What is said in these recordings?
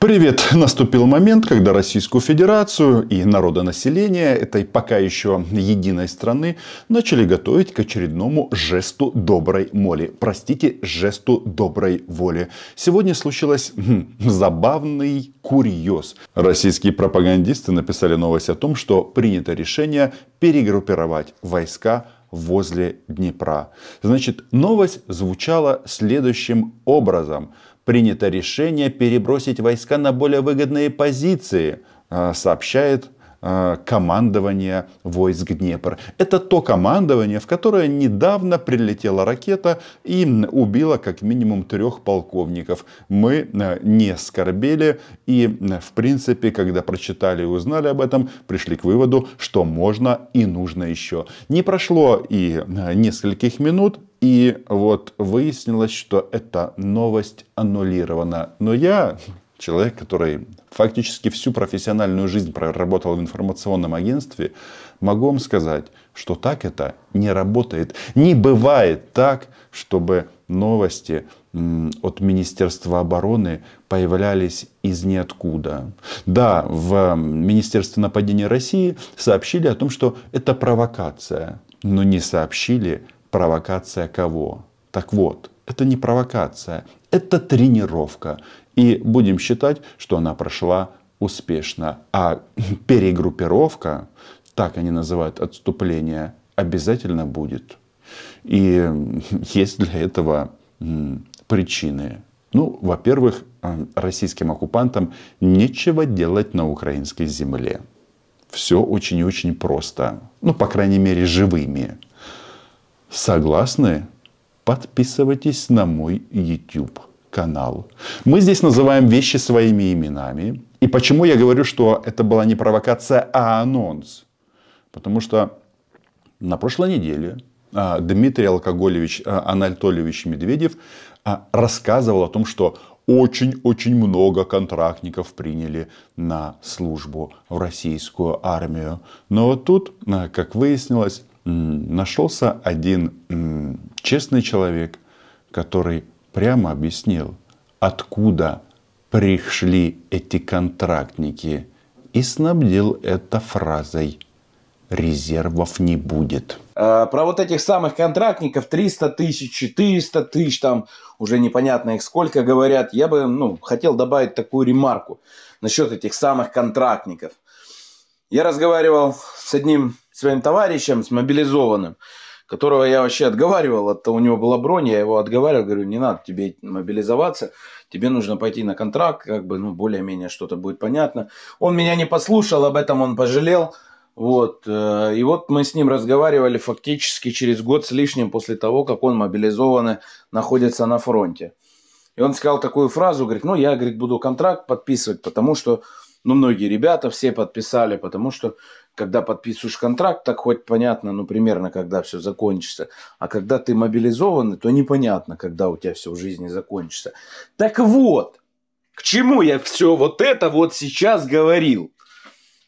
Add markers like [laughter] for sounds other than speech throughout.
Привет! Наступил момент, когда Российскую Федерацию и народонаселение этой пока еще единой страны начали готовить к очередному жесту доброй моли. Простите, жесту доброй воли. Сегодня случилось хм, забавный курьез. Российские пропагандисты написали новость о том, что принято решение перегруппировать войска возле Днепра. Значит, новость звучала следующим образом – принято решение перебросить войска на более выгодные позиции, э, сообщает э, командование войск Днепр. Это то командование, в которое недавно прилетела ракета и убила как минимум трех полковников. Мы э, не скорбели и, в принципе, когда прочитали и узнали об этом, пришли к выводу, что можно и нужно еще. Не прошло и нескольких минут, и вот выяснилось, что эта новость аннулирована. Но я, человек, который фактически всю профессиональную жизнь проработал в информационном агентстве, могу вам сказать, что так это не работает. Не бывает так, чтобы новости от Министерства обороны появлялись из ниоткуда. Да, в Министерстве нападения России сообщили о том, что это провокация, но не сообщили Провокация кого? Так вот, это не провокация, это тренировка. И будем считать, что она прошла успешно. А [laughs] перегруппировка, так они называют отступление, обязательно будет. И [laughs] есть для этого причины. Ну, во-первых, э, российским оккупантам нечего делать на украинской земле. Все очень и очень просто. Ну, по крайней мере, живыми. Согласны? Подписывайтесь на мой YouTube канал. Мы здесь называем вещи своими именами. И почему я говорю, что это была не провокация, а анонс? Потому что на прошлой неделе а, Дмитрий Алкоголевич а, Анатольевич Медведев а, рассказывал о том, что очень-очень много контрактников приняли на службу в российскую армию. Но вот тут, как выяснилось, нашелся один честный человек, который прямо объяснил, откуда пришли эти контрактники и снабдил это фразой резервов не будет. А, про вот этих самых контрактников 300 тысяч, 400 тысяч, там уже непонятно их сколько говорят. Я бы ну, хотел добавить такую ремарку насчет этих самых контрактников. Я разговаривал с одним своим товарищем, с мобилизованным, которого я вообще отговаривал, это у него была броня, я его отговаривал, говорю, не надо тебе мобилизоваться, тебе нужно пойти на контракт, как бы, ну, более-менее что-то будет понятно. Он меня не послушал, об этом он пожалел, вот, э, и вот мы с ним разговаривали фактически через год с лишним после того, как он мобилизованный находится на фронте. И он сказал такую фразу, говорит, ну, я, говорит, буду контракт подписывать, потому что ну, многие ребята все подписали, потому что, когда подписываешь контракт, так хоть понятно, ну, примерно, когда все закончится. А когда ты мобилизован, то непонятно, когда у тебя все в жизни закончится. Так вот, к чему я все вот это вот сейчас говорил.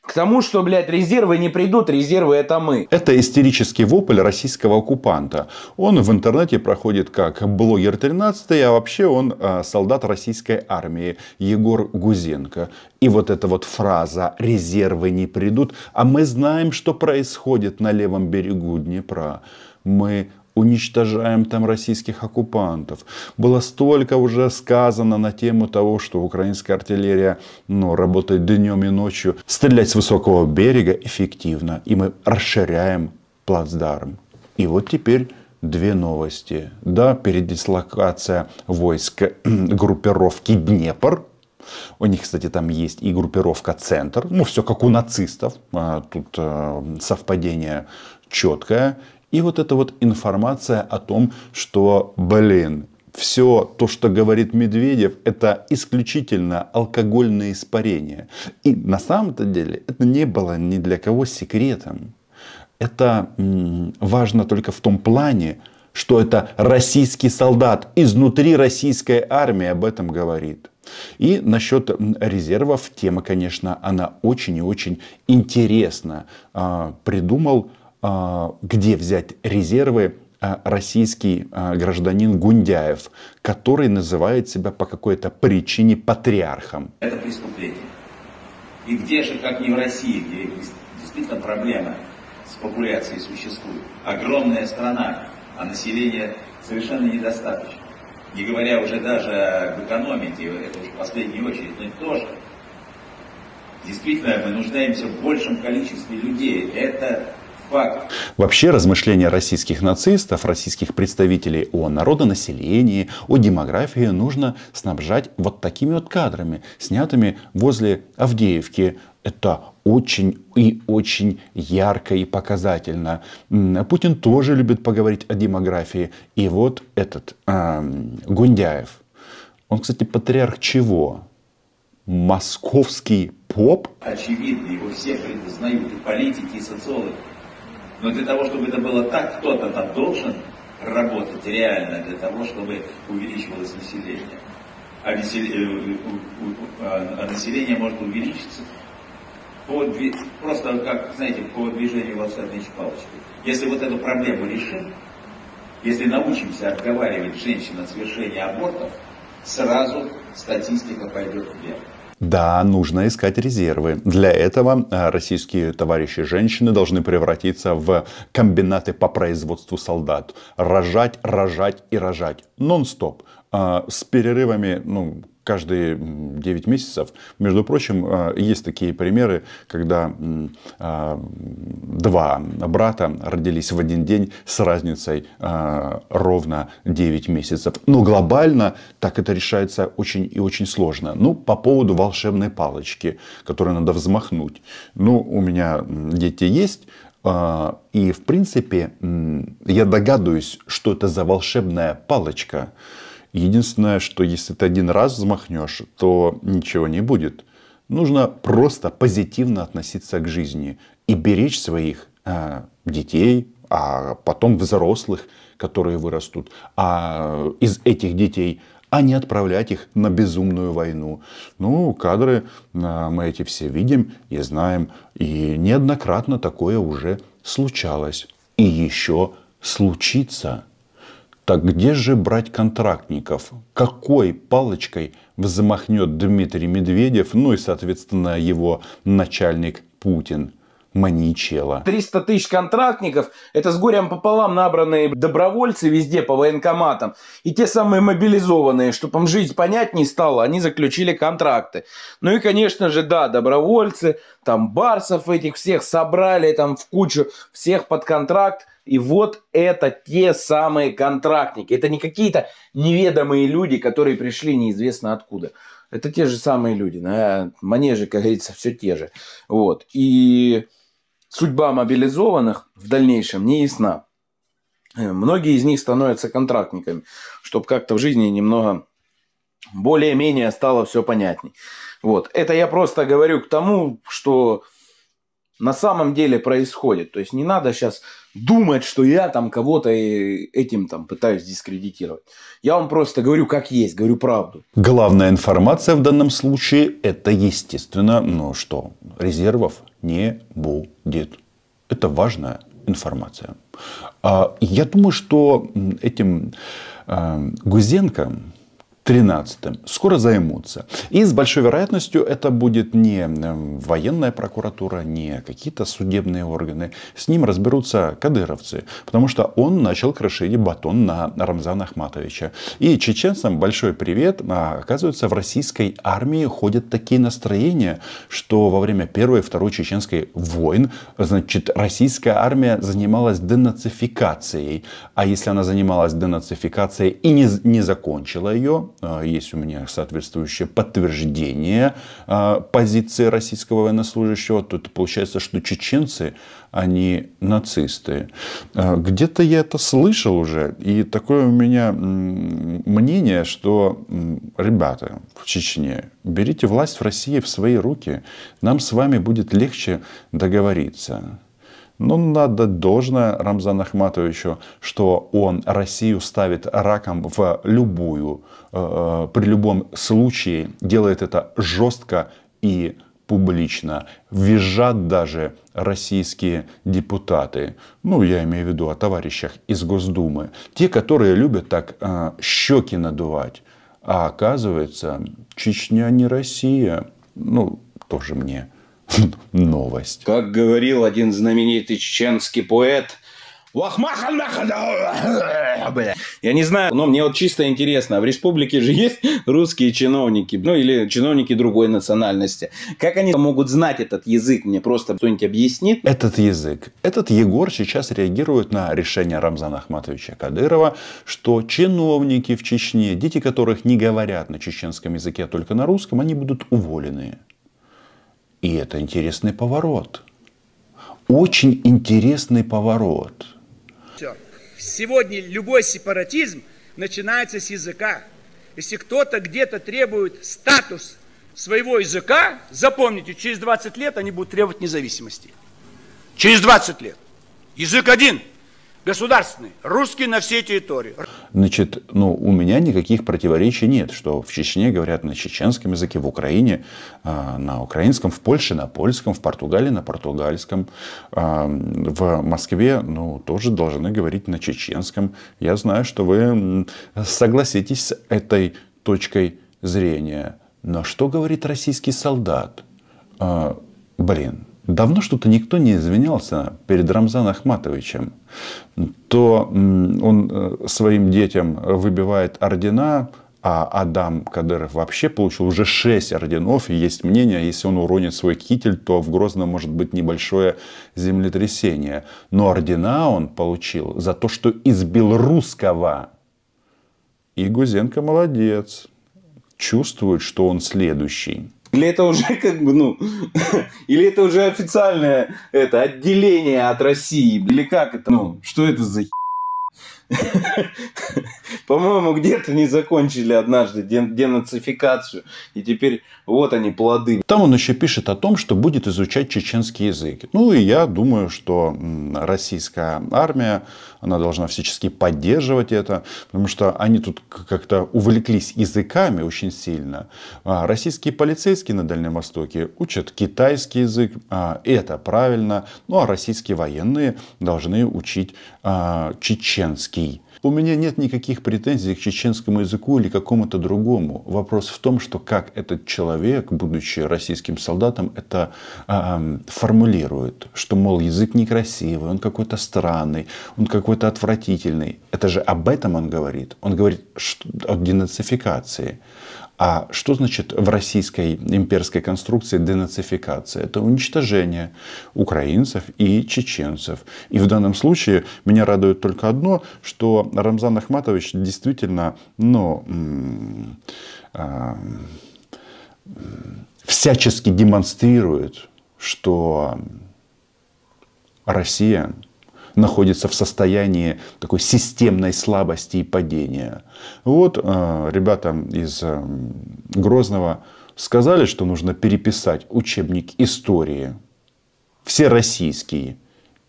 К тому, что, блядь, резервы не придут, резервы это мы. Это истерический вопль российского оккупанта. Он в интернете проходит как блогер 13, а вообще он а, солдат российской армии Егор Гузенко. И вот эта вот фраза «резервы не придут», а мы знаем, что происходит на левом берегу Днепра. Мы уничтожаем там российских оккупантов. Было столько уже сказано на тему того, что украинская артиллерия ну, работает днем и ночью. Стрелять с высокого берега эффективно, и мы расширяем плацдарм. И вот теперь две новости. Да, передислокация войск [clears throat] группировки «Днепр», у них, кстати, там есть и группировка «Центр». Ну, все как у нацистов. А тут э, совпадение четкое. И вот эта вот информация о том, что, блин, все то, что говорит Медведев, это исключительно алкогольное испарение. И на самом-то деле это не было ни для кого секретом. Это важно только в том плане, что это российский солдат, изнутри российской армии об этом говорит. И насчет резервов, тема, конечно, она очень и очень интересна. Придумал а, где взять резервы а, российский а, гражданин Гундяев, который называет себя по какой-то причине патриархом. Это преступление. И где же, как не в России, где действительно проблема с популяцией существует. Огромная страна, а население совершенно недостаточно. Не говоря уже даже об экономике, это уже в последнюю очередь, но тоже. Действительно, мы нуждаемся в большем количестве людей. Это Вообще размышления российских нацистов, российских представителей о народонаселении, о демографии нужно снабжать вот такими вот кадрами, снятыми возле Авдеевки. Это очень и очень ярко и показательно. Путин тоже любит поговорить о демографии. И вот этот э, Гундяев, он, кстати, патриарх чего? Московский поп? Очевидно, его все признают: и политики, и социологи. Но для того, чтобы это было так, кто-то там должен работать реально для того, чтобы увеличивалось население. А, весел... Э, а, а население может увеличиться по, просто, как, знаете, по движению волшебной палочки. Если вот эту проблему решим, если научимся отговаривать женщин от совершения абортов, сразу статистика пойдет вверх. Да, нужно искать резервы. Для этого э, российские товарищи женщины должны превратиться в комбинаты по производству солдат. Рожать, рожать и рожать. Нон-стоп. Э, с перерывами, ну, каждые 9 месяцев. Между прочим, а, есть такие примеры, когда а, два брата родились в один день с разницей а, ровно 9 месяцев. Но глобально так это решается очень и очень сложно. Ну, по поводу волшебной палочки, которую надо взмахнуть. Ну, у меня дети есть, и, в принципе, я догадываюсь, что это за волшебная палочка. Единственное, что если ты один раз взмахнешь, то ничего не будет. Нужно просто позитивно относиться к жизни и беречь своих э, детей, а потом взрослых, которые вырастут, а из этих детей, а не отправлять их на безумную войну. Ну, кадры а, мы эти все видим и знаем, и неоднократно такое уже случалось. И еще случится. Так где же брать контрактников? Какой палочкой взмахнет Дмитрий Медведев, ну и, соответственно, его начальник Путин? Маничела. 300 тысяч контрактников – это с горем пополам набранные добровольцы везде по военкоматам. И те самые мобилизованные, чтобы им жизнь понять не стало, они заключили контракты. Ну и, конечно же, да, добровольцы, там барсов этих всех собрали там в кучу, всех под контракт и вот это те самые контрактники. Это не какие-то неведомые люди, которые пришли неизвестно откуда. Это те же самые люди. На манеже, как говорится, все те же. Вот. И судьба мобилизованных в дальнейшем не ясна. Э, многие из них становятся контрактниками, чтобы как-то в жизни немного более-менее стало все понятней. Вот. Это я просто говорю к тому, что на самом деле происходит. То есть не надо сейчас думать, что я там кого-то этим там пытаюсь дискредитировать. Я вам просто говорю, как есть, говорю правду. Главная информация в данном случае это, естественно, но ну что, резервов не будет. Это важная информация. А я думаю, что этим э, Гузенко 13 скоро займутся. И с большой вероятностью это будет не эм, военная прокуратура, не какие-то судебные органы. С ним разберутся кадыровцы, потому что он начал крошить батон на Рамзана Ахматовича. И чеченцам большой привет. А, оказывается, в российской армии ходят такие настроения, что во время Первой и Второй Чеченской войн, значит, российская армия занималась денацификацией. А если она занималась денацификацией и не, не закончила ее, а, есть у меня соответствующее подтверждение а, позиции российского военнослужащего, то это получается, что чеченцы, они нацисты. А, где-то я это слышал уже, и такое у меня мнение, что, ребята в Чечне, берите власть в России в свои руки, нам с вами будет легче договориться. Но надо должное Рамзану Ахматовичу, что он Россию ставит раком в любую, э, э, при любом случае, делает это жестко и публично. Визжат даже российские депутаты. Ну, я имею в виду о товарищах из Госдумы. Те, которые любят так э, щеки надувать. А оказывается, Чечня не Россия. Ну, тоже мне [laughs] новость. Как говорил один знаменитый чеченский поэт, [laughs] я не знаю, но мне вот чисто интересно, а в республике же есть русские чиновники, ну или чиновники другой национальности. Как они могут знать этот язык? Мне просто кто-нибудь объяснит? Этот язык. Этот Егор сейчас реагирует на решение Рамзана Ахматовича Кадырова, что чиновники в Чечне, дети которых не говорят на чеченском языке, а только на русском, они будут уволены. И это интересный поворот. Очень интересный поворот. Сегодня любой сепаратизм начинается с языка. Если кто-то где-то требует статус своего языка, запомните, через 20 лет они будут требовать независимости. Через 20 лет. Язык один – государственный, русский на всей территории. Значит, ну, у меня никаких противоречий нет, что в Чечне говорят на чеченском языке, в Украине а, на украинском, в Польше на польском, в Португалии на португальском, а, в Москве, ну, тоже должны говорить на чеченском. Я знаю, что вы согласитесь с этой точкой зрения. Но что говорит российский солдат? А, блин, давно что-то никто не извинялся перед Рамзаном Ахматовичем, то он э, своим детям выбивает ордена, а Адам Кадыров вообще получил уже 6 орденов, и есть мнение, если он уронит свой китель, то в Грозном может быть небольшое землетрясение. Но ордена он получил за то, что избил русского. И Гузенко молодец, чувствует, что он следующий. Или это уже [laughs] как бы, ну, [laughs] или это уже официальное это, отделение от России? Или как это? Ну, что это за [laughs] По-моему, где-то не закончили однажды ден- денацификацию. И теперь вот они, плоды. Там он еще пишет о том, что будет изучать чеченский язык. Ну и я думаю, что российская армия она должна всячески поддерживать это, потому что они тут как-то увлеклись языками очень сильно. А российские полицейские на Дальнем Востоке учат китайский язык, а, это правильно, ну а российские военные должны учить а, чеченский у меня нет никаких претензий к чеченскому языку или какому-то другому. Вопрос в том, что как этот человек, будучи российским солдатом, это э, формулирует, что, мол, язык некрасивый, он какой-то странный, он какой-то отвратительный. Это же об этом он говорит. Он говорит о денацификации. А что значит в российской имперской конструкции денацификация? Это уничтожение украинцев и чеченцев. И в данном случае меня радует только одно, что Рамзан Ахматович действительно, ну, а, всячески демонстрирует, что Россия находится в состоянии такой системной слабости и падения. Вот э, ребята из э, Грозного сказали, что нужно переписать учебник истории. Все российские.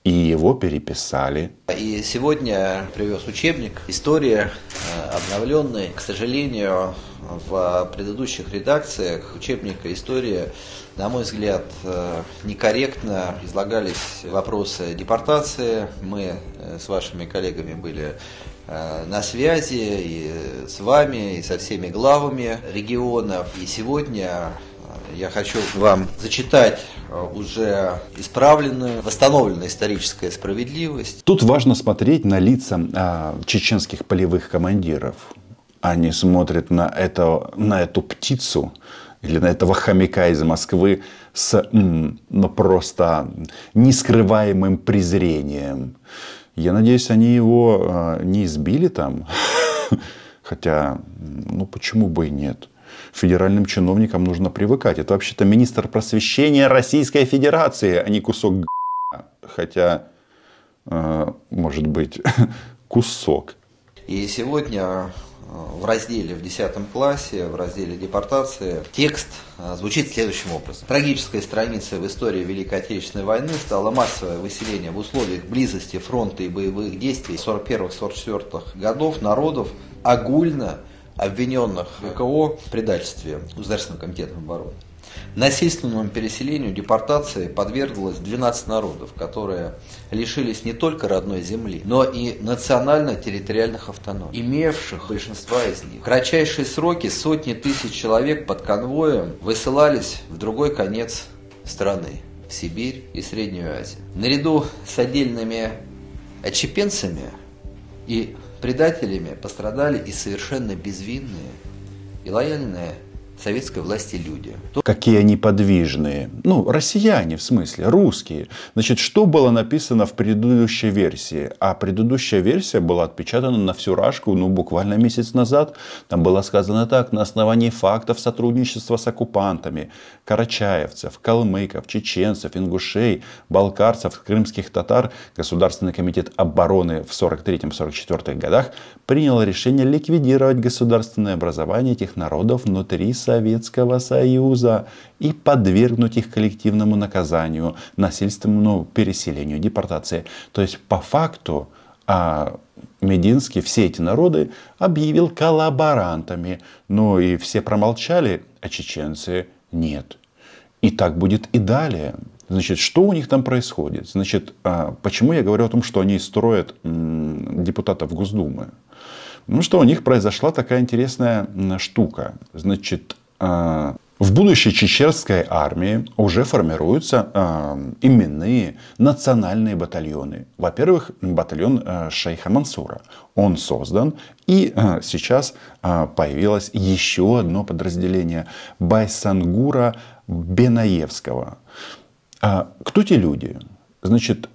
И его переписали. И сегодня привез учебник «История», э, обновленный. К сожалению, в предыдущих редакциях учебника «История» на мой взгляд, э, некорректно излагались вопросы депортации. Мы э, с вашими коллегами были э, на связи и с вами, и со всеми главами регионов. И сегодня я хочу вам зачитать уже исправленную, восстановленную историческую справедливость. Тут важно смотреть на лица а, чеченских полевых командиров. Они смотрят на, это, на эту птицу, или на этого хомяка из Москвы с ну, просто нескрываемым презрением. Я надеюсь, они его э, не избили там. [laughs] Хотя, ну почему бы и нет? Федеральным чиновникам нужно привыкать. Это вообще-то министр просвещения Российской Федерации, а не кусок Хотя, э, может быть, [laughs] кусок. И сегодня Э, в разделе в 10 классе, в разделе депортации, текст э, звучит следующим образом. Трагической страницей в истории Великой Отечественной войны стало массовое выселение в условиях близости фронта и боевых действий 41-44 годов народов огульно обвиненных ВКО в предательстве Государственным Комитета обороны. Насильственному переселению депортации подверглось 12 народов, которые лишились не только родной земли, но и национально-территориальных автономий, имевших большинство из них. В кратчайшие сроки сотни тысяч человек под конвоем высылались в другой конец страны, в Сибирь и Среднюю Азию. Наряду с отдельными отчепенцами и предателями пострадали и совершенно безвинные и лояльные советской власти люди. Какие они подвижные. Ну, россияне в смысле, русские. Значит, что было написано в предыдущей версии? А предыдущая версия была отпечатана на всю Рашку, ну, буквально месяц назад. Там было сказано так, на основании фактов сотрудничества с оккупантами, карачаевцев, калмыков, чеченцев, ингушей, балкарцев, крымских татар, Государственный комитет обороны в 43-44 годах принял решение ликвидировать государственное образование этих народов внутри Союза Советского Союза и подвергнуть их коллективному наказанию, насильственному переселению, депортации. То есть по факту а Мединский все эти народы объявил коллаборантами. Ну и все промолчали, а чеченцы нет. И так будет и далее. Значит, что у них там происходит? Значит, а, почему я говорю о том, что они строят депутатов Госдумы? Ну, что у них произошла такая интересная штука. Значит, Э, в будущей чечерской армии уже формируются э, именные национальные батальоны. Во-первых, батальон э, шейха Мансура. Он создан, и сейчас появилось еще одно подразделение Байсангура Бенаевского. кто те люди? Значит,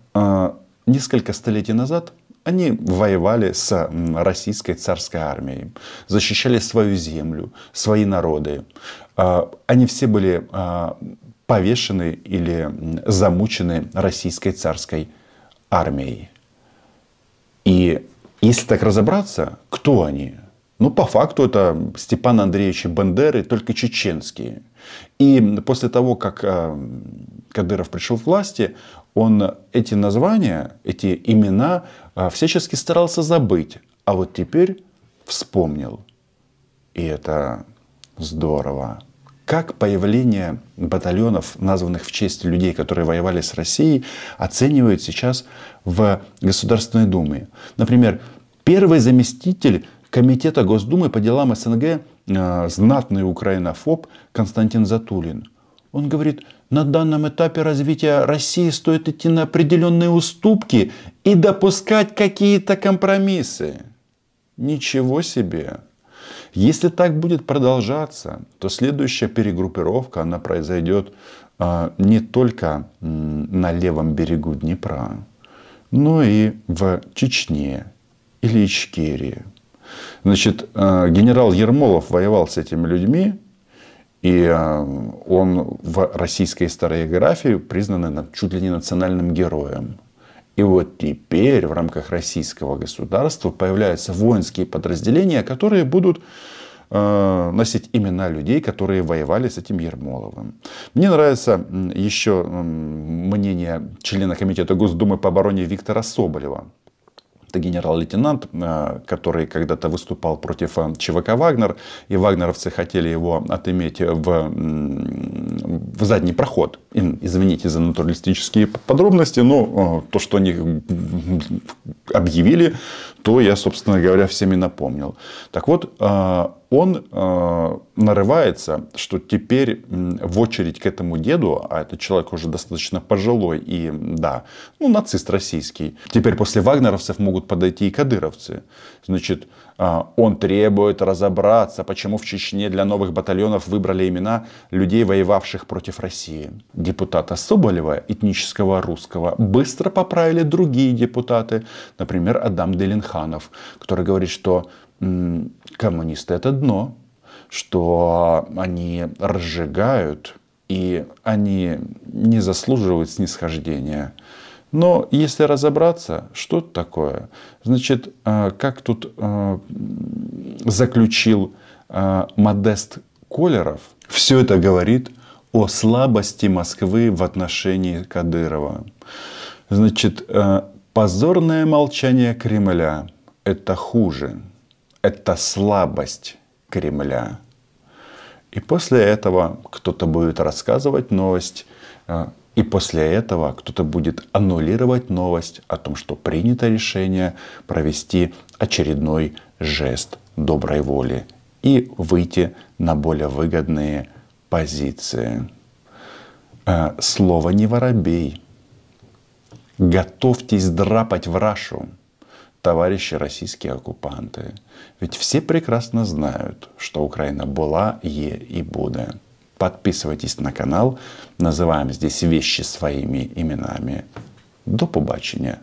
несколько столетий назад они воевали с российской царской армией, защищали свою землю, свои народы. А, они все были а, повешены или замучены российской царской армией. И если так разобраться, кто они – ну, по факту это Степан Андреевич Бандеры, только чеченские. И после того, как э, Кадыров пришел в власти, он эти названия, эти имена э, всячески старался забыть. А вот теперь вспомнил. И это здорово. Как появление батальонов, названных в честь людей, которые воевали с Россией, оценивают сейчас в Государственной Думе? Например, первый заместитель Комитета Госдумы по делам СНГ э, знатный украинофоб Константин Затулин. Он говорит, на данном этапе развития России стоит идти на определенные уступки и допускать какие-то компромиссы. Ничего себе! Если так будет продолжаться, то следующая перегруппировка, она произойдет э, не только на левом берегу Днепра, но и в Чечне или Ичкерии. Значит, э, генерал Ермолов воевал с этими людьми, и э, он в российской историографии признан чуть ли не национальным героем. И вот теперь в рамках российского государства появляются воинские подразделения, которые будут э, носить имена людей, которые воевали с этим Ермоловым. Мне нравится еще мнение члена Комитета Госдумы по обороне Виктора Соболева. Это генерал-лейтенант, э, который когда-то выступал против э, ЧВК «Вагнер», и вагнеровцы хотели его отыметь в, в задний проход. Извините за натуралистические подробности, но э, то, что они объявили, то я, собственно говоря, всеми напомнил. Так вот, а, он а, нарывается, что теперь в очередь к этому деду, а этот человек уже достаточно пожилой и, да, ну, нацист российский, теперь после вагнеровцев могут подойти и кадыровцы. Значит, а, он требует разобраться, почему в Чечне для новых батальонов выбрали имена людей, воевавших против России. Депутата Соболева, этнического русского, быстро поправили другие депутаты, например, Адам Делинг Плеханов, который говорит, что коммунисты это дно, что они разжигают и они не заслуживают снисхождения. Но если разобраться, что это такое, значит, а, как тут а, заключил а, Модест Колеров, все это говорит о слабости Москвы в отношении Кадырова. Значит, Позорное молчание Кремля – это хуже. Это слабость Кремля. И после этого кто-то будет рассказывать новость, э, и после этого кто-то будет аннулировать новость о том, что принято решение провести очередной жест доброй воли и выйти на более выгодные позиции. Э, слово не воробей – Готовьтесь драпать в Рашу, товарищи российские оккупанты. Ведь все прекрасно знают, что Украина была, е и будет. Подписывайтесь на канал, называем здесь вещи своими именами. До побачення!